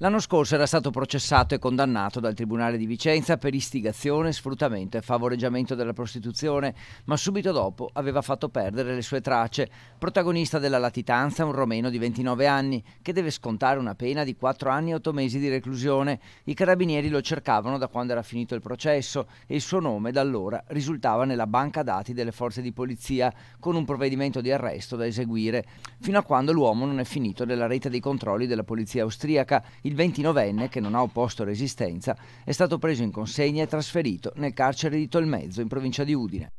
L'anno scorso era stato processato e condannato dal Tribunale di Vicenza per istigazione, sfruttamento e favoreggiamento della prostituzione, ma subito dopo aveva fatto perdere le sue tracce. Protagonista della latitanza un romeno di 29 anni che deve scontare una pena di 4 anni e 8 mesi di reclusione. I carabinieri lo cercavano da quando era finito il processo e il suo nome da allora risultava nella banca dati delle forze di polizia con un provvedimento di arresto da eseguire, fino a quando l'uomo non è finito nella rete dei controlli della polizia austriaca il 29enne, che non ha opposto resistenza, è stato preso in consegna e trasferito nel carcere di Tolmezzo, in provincia di Udine.